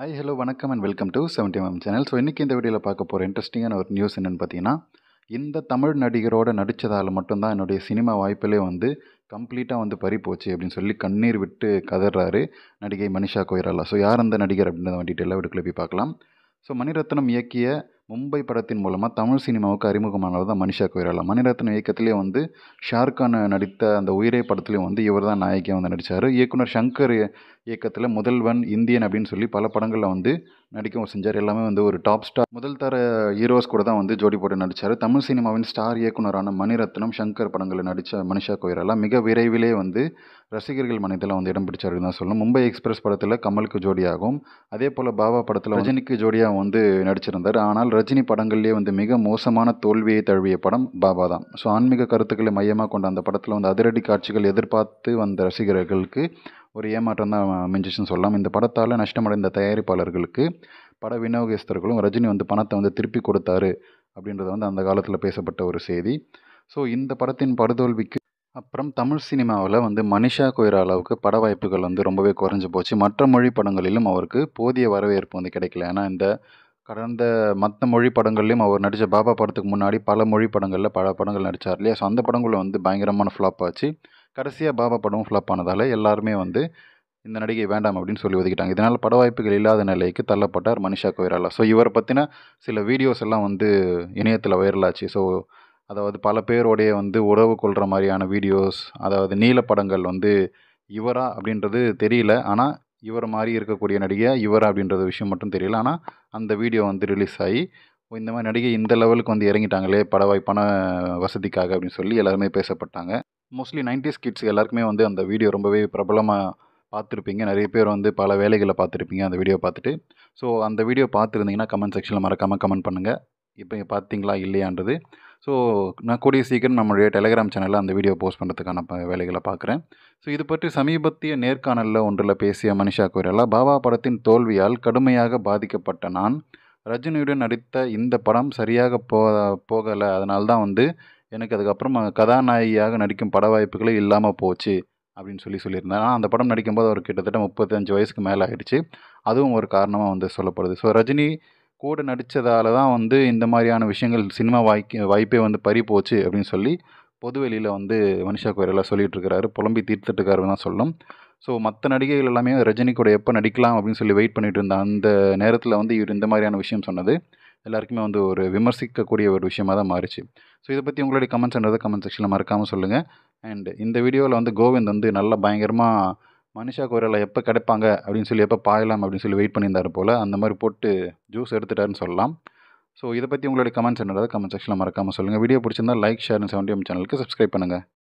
hi hello வணக்கம் and welcome to seventy M channel so இன்றைக்கி இந்த வீடியோவில் பார்க்க போகிற இன்ட்ரெஸ்டிங்கான ஒரு நியூஸ் என்னென்னு பார்த்தீங்கன்னா இந்த தமிழ் நடிகரோட நடித்ததால் மட்டும்தான் என்னுடைய சினிமா வாய்ப்பிலே வந்து கம்ப்ளீட்டாக வந்து பறி போச்சு அப்படின்னு சொல்லி கண்ணீர் விட்டு கதறாரு நடிகை மனிஷா கொய்ராலா ஸோ யார் அந்த நடிகர் அப்படின்றத வந்துட்டு எல்லா வீட்டுக்குள்ளே போய் பார்க்கலாம் ஸோ மணிரத்னம் இயக்கிய மும்பை படத்தின் மூலமாக தமிழ் சினிமாவுக்கு அறிமுகமானவர் தான் மனிஷா கொய்ராலா மணிரத்னம் இயக்கத்திலே வந்து ஷாருக்கான் நடித்த அந்த உயிரே படத்துலேயும் வந்து இவர் தான் நாயகியாக வந்து நடித்தார் இயக்குனர் சங்கர் இயக்கத்தில் முதல்வன் இந்தியன் அப்படின்னு சொல்லி பல படங்களில் வந்து நடிக்கவும் செஞ்சார் எல்லாமே வந்து ஒரு டாப் ஸ்டார் முதல் தர ஹீரோஸ் கூட தான் வந்து ஜோடி போட்டு நடித்தார் தமிழ் சினிமாவின் ஸ்டார் இயக்குனரான மணிரத்னம் சங்கர் படங்களில் நடித்த மனிஷா கொய்ராலா மிக விரைவிலே வந்து ரசிகர்கள் மனதில் வந்து இடம் பிடிச்சார் தான் சொல்லணும் மும்பை எக்ஸ்பிரஸ் படத்தில் கமலுக்கு ஜோடியாகும் அதே போல் பாபா படத்தில் ரஜினிக்கு ஜோடியாக வந்து நடிச்சிருந்தார் ஆனால் ரஜினி படங்கள்லேயே வந்து மிக மோசமான தோல்வியை தழுவிய படம் பாபா தான் ஸோ ஆன்மீக கருத்துக்களை மையமாக கொண்ட அந்த படத்தில் வந்து அதிரடி காட்சிகள் எதிர்பார்த்து வந்த ரசிகர்களுக்கு ஒரு ஏமாற்றம் தான் அமைஞ்சிச்சுன்னு சொல்லலாம் இந்த படத்தால் நஷ்டமடைந்த தயாரிப்பாளர்களுக்கு பட விநியோகஸ்தர்களும் ரஜினி வந்து பணத்தை வந்து திருப்பி கொடுத்தாரு அப்படின்றது வந்து அந்த காலத்தில் பேசப்பட்ட ஒரு செய்தி ஸோ இந்த படத்தின் படுதோல்விக்கு அப்புறம் தமிழ் சினிமாவில் வந்து மனிஷா கொய்ராலாவுக்கு பட வாய்ப்புகள் வந்து ரொம்பவே குறைஞ்சி போச்சு மற்ற மொழி படங்களிலும் அவருக்கு போதிய வரவேற்பு வந்து கிடைக்கல ஏன்னா இந்த கடந்த மற்ற மொழி படங்கள்லையும் அவர் நடித்த பாபா படத்துக்கு முன்னாடி பல மொழி படங்களில் பல படங்கள் நடித்தார் இல்லையா ஸோ அந்த படங்களில் வந்து பயங்கரமான ஃப்ளாப் ஆச்சு கடைசியாக பாபா படம் ஃப்ளாப் ஆனதால் எல்லாருமே வந்து இந்த நடிகை வேண்டாம் அப்படின்னு சொல்லி ஒதுக்கிட்டாங்க இதனால் பட வாய்ப்புகள் இல்லாத நிலைக்கு தள்ளப்பட்டார் மனிஷா கொய்ராலா ஸோ இவரை பற்றின சில வீடியோஸ் எல்லாம் வந்து இணையத்தில் வைரலாச்சு ஸோ அதாவது பல பேரோடைய வந்து உறவு கொள்கிற மாதிரியான வீடியோஸ் அதாவது நீல படங்கள் வந்து இவரா அப்படின்றது தெரியல ஆனால் இவர் மாதிரி இருக்கக்கூடிய நடிகை இவரா அப்படின்றது விஷயம் மட்டும் தெரியல ஆனால் அந்த வீடியோ வந்து ரிலீஸ் ஆகி இந்த மாதிரி நடிகை இந்த லெவலுக்கு வந்து இறங்கிட்டாங்களே பட வாய்ப்பான வசதிக்காக அப்படின்னு சொல்லி எல்லாருமே பேசப்பட்டாங்க மோஸ்ட்லி நைன்டிஸ் கிட்ஸ் எல்லாருக்குமே வந்து அந்த வீடியோ ரொம்பவே பிரபலமாக பார்த்துருப்பீங்க நிறைய பேர் வந்து பல வேலைகளை பார்த்துருப்பீங்க அந்த வீடியோ பார்த்துட்டு ஸோ அந்த வீடியோ பார்த்துருந்தீங்கன்னா கமெண்ட் செக்ஷனில் மறக்காமல் கமெண்ட் பண்ணுங்கள் இப்போ பார்த்தீங்களா இல்லையான்றது ஸோ நான் கூடிய சீக்கிரம் நம்மளுடைய டெலிகிராம் சேனலில் அந்த வீடியோ போஸ்ட் பண்ணுறதுக்கான வேலைகளை பார்க்குறேன் ஸோ இது பற்றி சமீபத்திய நேர்காணலில் ஒன்றில் பேசிய மனிஷா கோயிரலா பாபா படத்தின் தோல்வியால் கடுமையாக பாதிக்கப்பட்ட நான் ரஜினியுடன் நடித்த இந்த படம் சரியாக போ போகலை அதனால்தான் வந்து எனக்கு அதுக்கப்புறம் கதாநாயகியாக நடிக்கும் பட வாய்ப்புகளே இல்லாமல் போச்சு அப்படின்னு சொல்லி சொல்லியிருந்தேன் ஆனால் அந்த படம் நடிக்கும்போது அவர் கிட்டத்தட்ட முப்பத்தஞ்சு வயசுக்கு மேலே ஆகிடுச்சு அதுவும் ஒரு காரணமாக வந்து சொல்லப்படுது ஸோ ரஜினி கூட நடித்ததால தான் வந்து இந்த மாதிரியான விஷயங்கள் சினிமா வாய்க்கு வாய்ப்பே வந்து பறி போச்சு அப்படின்னு சொல்லி பொதுவெளியில் வந்து மனிஷா கோயிலெல்லாம் சொல்லிகிட்டு புலம்பி தீர்த்துட்டுக்காருன்னு தான் சொல்லும் ஸோ மற்ற நடிகைகள் எல்லாமே ரஜினி கூட எப்போ நடிக்கலாம் அப்படின்னு சொல்லி வெயிட் பண்ணிகிட்டு இருந்த அந்த நேரத்தில் வந்து இவர் இந்த மாதிரியான விஷயம் சொன்னது எல்லாருக்குமே வந்து ஒரு விமர்சிக்கக்கூடிய ஒரு விஷயமாக தான் மாறிச்சு ஸோ இதை பற்றி உங்களுடைய கமெண்ட்ஸ் என்றதை கமெண்ட் செக்ஷனில் மறக்காமல் சொல்லுங்கள் அண்ட் இந்த வீடியோவில் வந்து கோவிந்த் வந்து நல்லா பயங்கரமாக மனுஷா கோரலை எப்போ கிடைப்பாங்க அப்படின்னு சொல்லி எப்போ பாயலாம் அப்படின்னு சொல்லி வெயிட் பண்ணியிருந்தார் போல் அந்த மாதிரி போட்டு ஜூஸ் எடுத்துட்டாருன்னு சொல்லலாம் ஸோ இதை பற்றி உங்களுடைய கமெண்ட்ஸ் என்னதாவது கமெண்ட் செக்ஷனில் மறக்காமல் சொல்லுங்கள் வீடியோ பிடிச்சிருந்தால் லைக் ஷேர் செவன்டி எம் சேனலுக்கு சப்ஸ்கிரைப் பண்ணுங்கள்